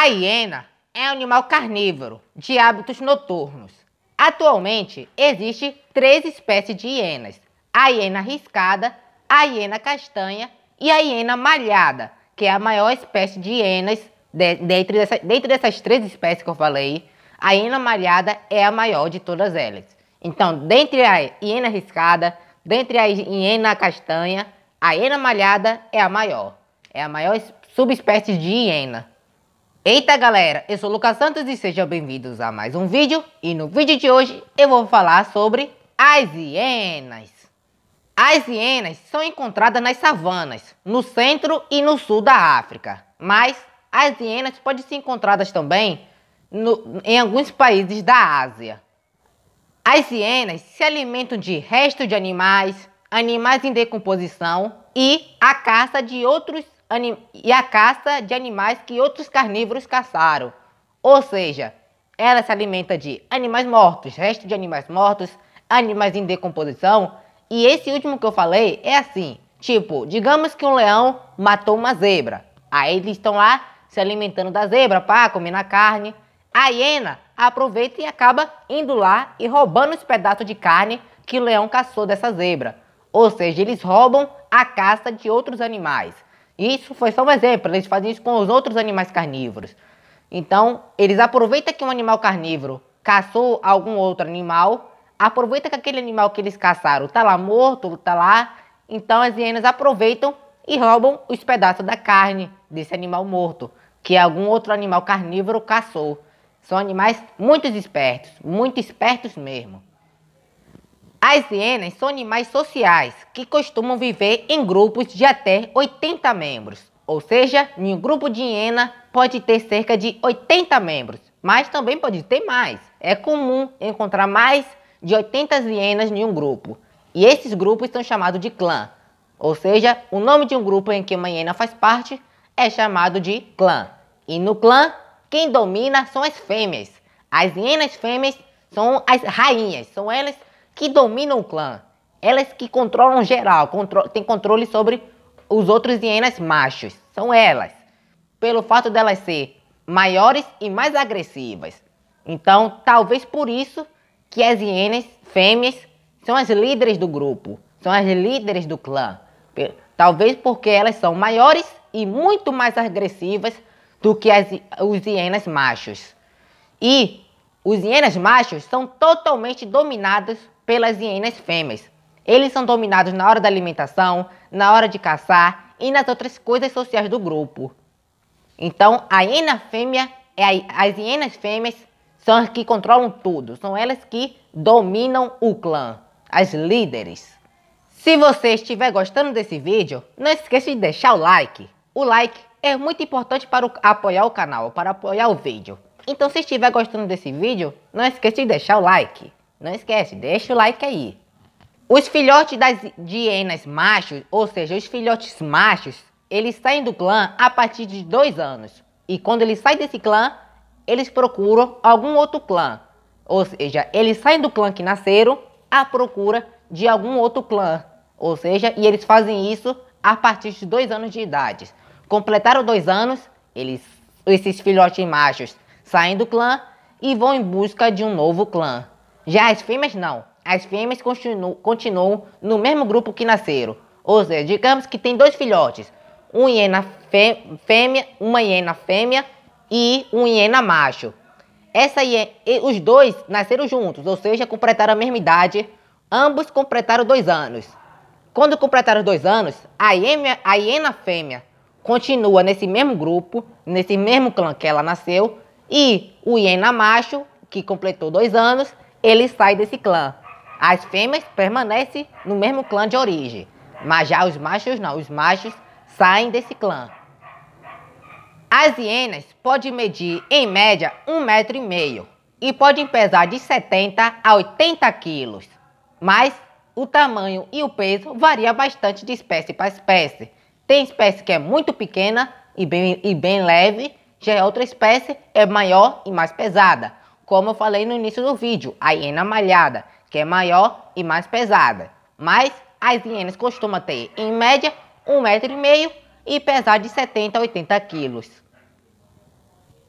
A hiena é um animal carnívoro de hábitos noturnos. Atualmente, existem três espécies de hienas: a hiena riscada, a hiena castanha e a hiena malhada, que é a maior espécie de hienas de, dentre, dessa, dentre dessas três espécies que eu falei. A hiena malhada é a maior de todas elas. Então, dentre a hiena riscada, dentre a hiena castanha, a hiena malhada é a maior. É a maior subespécie de hiena. Eita galera, eu sou o Lucas Santos e sejam bem-vindos a mais um vídeo. E no vídeo de hoje eu vou falar sobre as hienas. As hienas são encontradas nas savanas, no centro e no sul da África. Mas as hienas podem ser encontradas também no, em alguns países da Ásia. As hienas se alimentam de restos de animais, animais em decomposição e a caça de outros e a caça de animais que outros carnívoros caçaram. Ou seja, ela se alimenta de animais mortos, restos de animais mortos, animais em decomposição. E esse último que eu falei é assim: tipo, digamos que um leão matou uma zebra. Aí eles estão lá se alimentando da zebra, pá, comendo a carne. A hiena aproveita e acaba indo lá e roubando os pedaços de carne que o leão caçou dessa zebra. Ou seja, eles roubam a caça de outros animais. Isso foi só um exemplo, eles fazem isso com os outros animais carnívoros. Então, eles aproveitam que um animal carnívoro caçou algum outro animal, aproveita que aquele animal que eles caçaram está lá morto, está lá, então as hienas aproveitam e roubam os pedaços da carne desse animal morto, que algum outro animal carnívoro caçou. São animais muito espertos, muito espertos mesmo. As hienas são animais sociais que costumam viver em grupos de até 80 membros. Ou seja, nenhum um grupo de hiena pode ter cerca de 80 membros, mas também pode ter mais. É comum encontrar mais de 80 hienas em um grupo. E esses grupos são chamados de clã. Ou seja, o nome de um grupo em que uma hiena faz parte é chamado de clã. E no clã, quem domina são as fêmeas. As hienas fêmeas são as rainhas, são elas que dominam o clã. Elas que controlam geral, contro controle sobre os outros hienas machos. São elas. Pelo fato delas ser maiores e mais agressivas. Então, talvez por isso que as hienas fêmeas são as líderes do grupo, são as líderes do clã. Talvez porque elas são maiores e muito mais agressivas do que as, os hienas machos. E os hienas machos são totalmente dominados pelas hienas fêmeas. Eles são dominados na hora da alimentação, na hora de caçar e nas outras coisas sociais do grupo. Então, a hiena fêmea, é as hienas fêmeas são as que controlam tudo, são elas que dominam o clã, as líderes. Se você estiver gostando desse vídeo, não esqueça de deixar o like. O like é muito importante para o, apoiar o canal, para apoiar o vídeo. Então se estiver gostando desse vídeo, não esqueça de deixar o like. Não esquece, deixa o like aí. Os filhotes das hienas machos, ou seja, os filhotes machos, eles saem do clã a partir de dois anos. E quando eles saem desse clã, eles procuram algum outro clã. Ou seja, eles saem do clã que nasceram à procura de algum outro clã. Ou seja, e eles fazem isso a partir de dois anos de idade. Completaram dois anos, eles, esses filhotes machos saem do clã e vão em busca de um novo clã. Já as fêmeas não. As fêmeas continuam, continuam no mesmo grupo que nasceram. Ou seja, digamos que tem dois filhotes. Um hiena fêmea, uma hiena fêmea e um hiena macho. Essa hiena, os dois nasceram juntos, ou seja, completaram a mesma idade. Ambos completaram dois anos. Quando completaram dois anos, a hiena, a hiena fêmea continua nesse mesmo grupo, nesse mesmo clã que ela nasceu, e o hiena macho, que completou dois anos, ele sai desse clã. As fêmeas permanecem no mesmo clã de origem, mas já os machos não, os machos saem desse clã. As hienas podem medir, em média, um metro e meio e podem pesar de 70 a 80 quilos, mas o tamanho e o peso varia bastante de espécie para espécie. Tem espécie que é muito pequena e bem, e bem leve, já é outra espécie é maior e mais pesada como eu falei no início do vídeo, a hiena malhada, que é maior e mais pesada. Mas as hienas costumam ter, em média, 1,5m um e, e pesar de 70 a 80 quilos.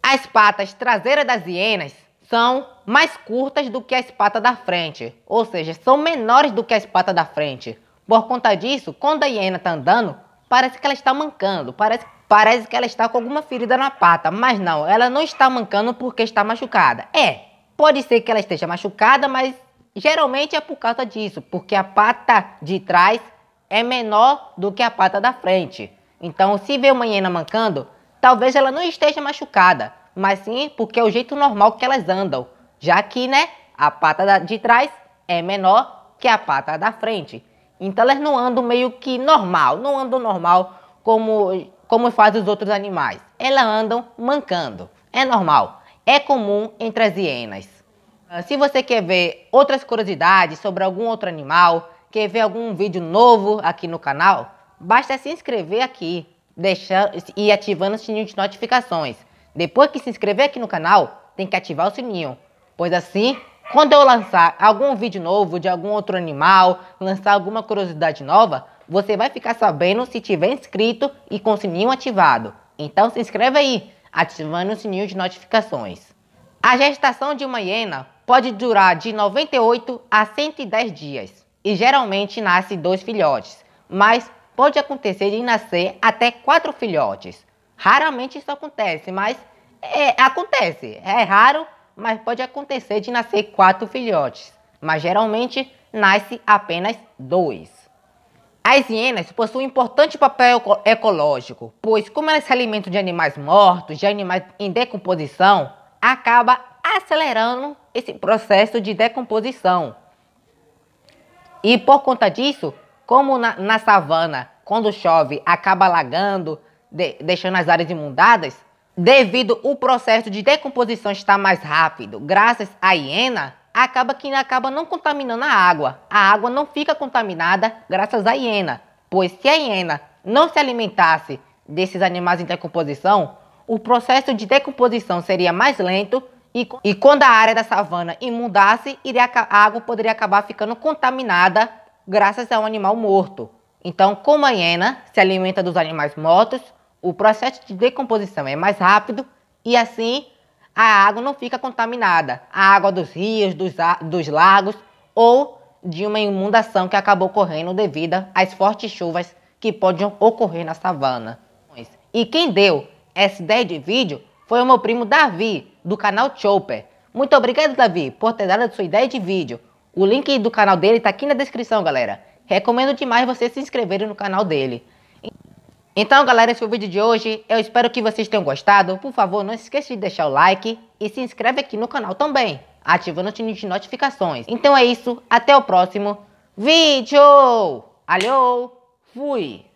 As patas traseiras das hienas são mais curtas do que as patas da frente, ou seja, são menores do que as patas da frente. Por conta disso, quando a hiena está andando, parece que ela está mancando, parece que Parece que ela está com alguma ferida na pata, mas não, ela não está mancando porque está machucada. É, pode ser que ela esteja machucada, mas geralmente é por causa disso, porque a pata de trás é menor do que a pata da frente. Então, se vê uma hiena mancando, talvez ela não esteja machucada, mas sim porque é o jeito normal que elas andam, já que, né, a pata de trás é menor que a pata da frente. Então, elas não andam meio que normal, não andam normal como como fazem os outros animais. Elas andam mancando. É normal. É comum entre as hienas. Ah, se você quer ver outras curiosidades sobre algum outro animal, quer ver algum vídeo novo aqui no canal, basta se inscrever aqui deixando, e ativando o sininho de notificações. Depois que se inscrever aqui no canal, tem que ativar o sininho, pois assim, quando eu lançar algum vídeo novo de algum outro animal, lançar alguma curiosidade nova, você vai ficar sabendo se tiver inscrito e com o sininho ativado. Então se inscreve aí, ativando o sininho de notificações. A gestação de uma hiena pode durar de 98 a 110 dias e geralmente nasce dois filhotes, mas pode acontecer de nascer até quatro filhotes. Raramente isso acontece, mas é, acontece. É raro, mas pode acontecer de nascer quatro filhotes, mas geralmente nasce apenas dois. As hienas possuem um importante papel ecológico, pois como elas se alimentam de animais mortos, de animais em decomposição, acaba acelerando esse processo de decomposição. E por conta disso, como na, na savana, quando chove, acaba alagando, de, deixando as áreas inundadas, devido o processo de decomposição estar mais rápido, graças à hiena, acaba que acaba não contaminando a água. A água não fica contaminada graças à hiena, pois se a hiena não se alimentasse desses animais em decomposição, o processo de decomposição seria mais lento e, e quando a área da savana imundasse, iria, a água poderia acabar ficando contaminada graças a um animal morto. Então, como a hiena se alimenta dos animais mortos, o processo de decomposição é mais rápido e assim a água não fica contaminada. A água dos rios, dos, dos lagos ou de uma inundação que acabou ocorrendo devido às fortes chuvas que podem ocorrer na savana. E quem deu essa ideia de vídeo foi o meu primo Davi, do canal Chopper. Muito obrigado, Davi, por ter dado a sua ideia de vídeo. O link do canal dele está aqui na descrição, galera. Recomendo demais vocês se inscreverem no canal dele. Então, galera, esse foi é o vídeo de hoje. Eu espero que vocês tenham gostado. Por favor, não esqueça de deixar o like e se inscreve aqui no canal também, ativando o sininho de notificações. Então é isso, até o próximo vídeo. Alô, fui!